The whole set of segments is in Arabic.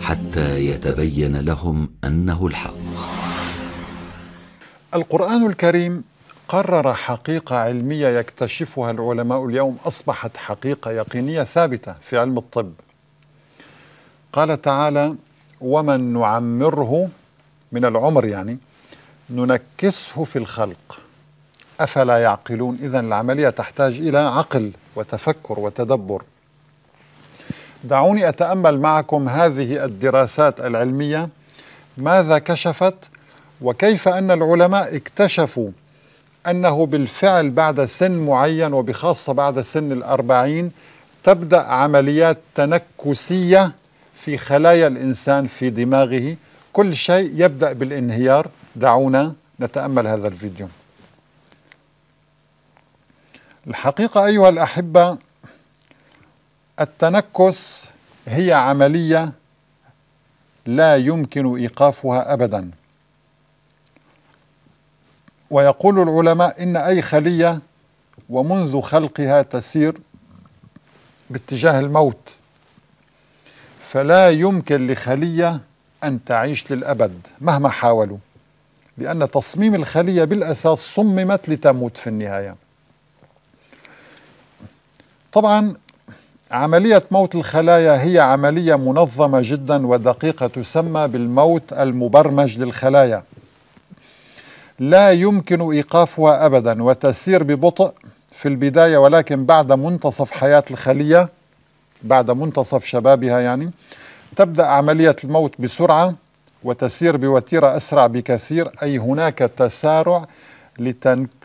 حتى يتبين لهم انه الحق القران الكريم قرر حقيقه علميه يكتشفها العلماء اليوم اصبحت حقيقه يقينيه ثابته في علم الطب قال تعالى ومن نعمره من العمر يعني ننكسه في الخلق افلا يعقلون اذا العمليه تحتاج الى عقل وتفكر وتدبر دعوني أتأمل معكم هذه الدراسات العلمية ماذا كشفت وكيف أن العلماء اكتشفوا أنه بالفعل بعد سن معين وبخاصة بعد سن الأربعين تبدأ عمليات تنكسية في خلايا الإنسان في دماغه كل شيء يبدأ بالانهيار دعونا نتأمل هذا الفيديو الحقيقة أيها الأحبة التنكس هي عملية لا يمكن إيقافها أبدا ويقول العلماء إن أي خلية ومنذ خلقها تسير باتجاه الموت فلا يمكن لخلية أن تعيش للأبد مهما حاولوا لأن تصميم الخلية بالأساس صممت لتموت في النهاية طبعا عملية موت الخلايا هي عملية منظمة جدا ودقيقة تسمى بالموت المبرمج للخلايا لا يمكن إيقافها أبدا وتسير ببطء في البداية ولكن بعد منتصف حياة الخلية بعد منتصف شبابها يعني تبدأ عملية الموت بسرعة وتسير بوتيرة أسرع بكثير أي هناك تسارع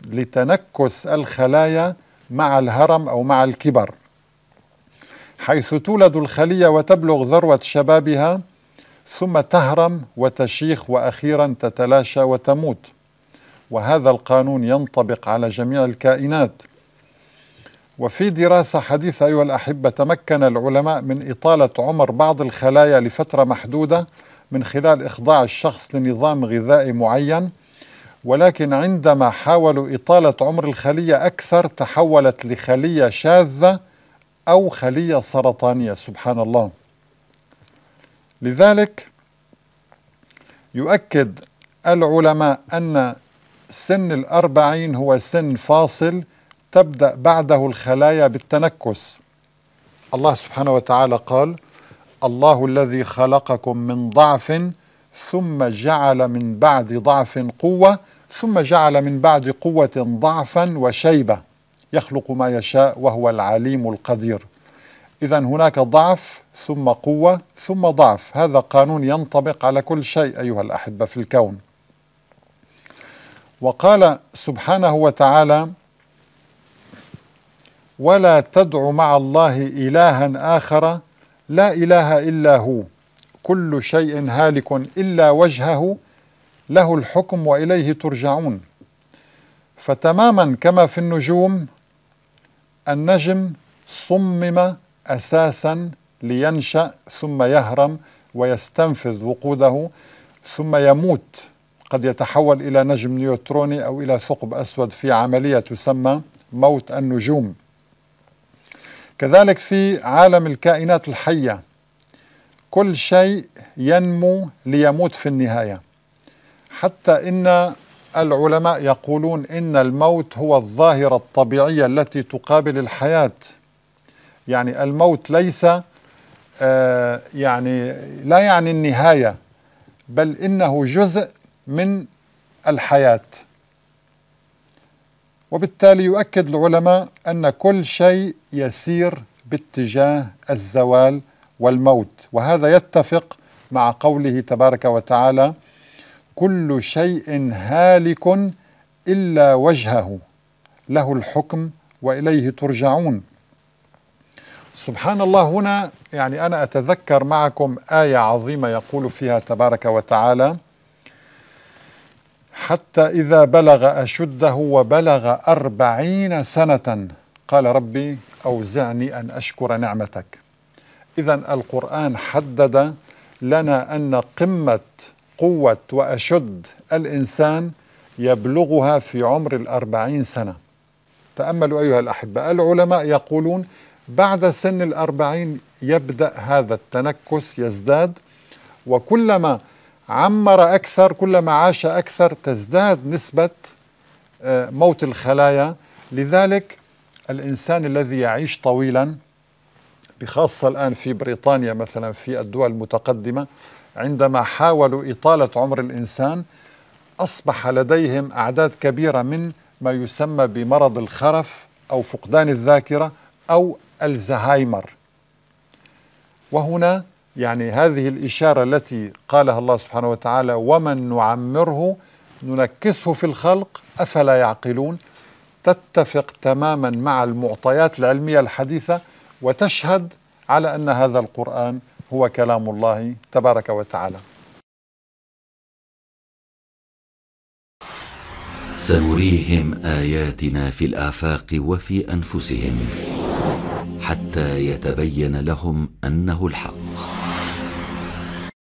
لتنكس الخلايا مع الهرم أو مع الكبر حيث تولد الخلية وتبلغ ذروة شبابها ثم تهرم وتشيخ وأخيرا تتلاشى وتموت وهذا القانون ينطبق على جميع الكائنات وفي دراسة حديثة أيها الأحبة تمكن العلماء من إطالة عمر بعض الخلايا لفترة محدودة من خلال إخضاع الشخص لنظام غذائي معين ولكن عندما حاولوا إطالة عمر الخلية أكثر تحولت لخلية شاذة أو خلية سرطانية سبحان الله لذلك يؤكد العلماء أن سن الأربعين هو سن فاصل تبدأ بعده الخلايا بالتنكس الله سبحانه وتعالى قال الله الذي خلقكم من ضعف ثم جعل من بعد ضعف قوة ثم جعل من بعد قوة ضعفا وشيبة يخلق ما يشاء وهو العليم القدير إذا هناك ضعف ثم قوة ثم ضعف هذا قانون ينطبق على كل شيء أيها الأحبة في الكون وقال سبحانه وتعالى ولا تدع مع الله إلها آخر لا إله إلا هو كل شيء هالك إلا وجهه له الحكم وإليه ترجعون فتماما كما في النجوم النجم صمم أساسا لينشأ ثم يهرم ويستنفذ وقوده ثم يموت قد يتحول إلى نجم نيوتروني أو إلى ثقب أسود في عملية تسمى موت النجوم كذلك في عالم الكائنات الحية كل شيء ينمو ليموت في النهاية حتى إن العلماء يقولون إن الموت هو الظاهرة الطبيعية التي تقابل الحياة يعني الموت ليس آه، يعني لا يعني النهاية بل إنه جزء من الحياة وبالتالي يؤكد العلماء أن كل شيء يسير باتجاه الزوال والموت وهذا يتفق مع قوله تبارك وتعالى كل شيء هالك إلا وجهه له الحكم وإليه ترجعون سبحان الله هنا يعني أنا أتذكر معكم آية عظيمة يقول فيها تبارك وتعالى حتى إذا بلغ أشده وبلغ أربعين سنة قال ربي أوزعني أن أشكر نعمتك إذا القرآن حدد لنا أن قمة قوة وأشد الإنسان يبلغها في عمر الأربعين سنة تأملوا أيها الأحبة العلماء يقولون بعد سن الأربعين يبدأ هذا التنكس يزداد وكلما عمر أكثر كلما عاش أكثر تزداد نسبة آه، موت الخلايا لذلك الإنسان الذي يعيش طويلا بخاصة الآن في بريطانيا مثلا في الدول المتقدمة عندما حاولوا إطالة عمر الإنسان أصبح لديهم أعداد كبيرة من ما يسمى بمرض الخرف أو فقدان الذاكرة أو الزهايمر وهنا يعني هذه الإشارة التي قالها الله سبحانه وتعالى ومن نعمره ننكسه في الخلق أفلا يعقلون تتفق تماما مع المعطيات العلمية الحديثة وتشهد على أن هذا القرآن هو كلام الله تبارك وتعالى سنريهم اياتنا في الافاق وفي انفسهم حتى يتبين لهم انه الحق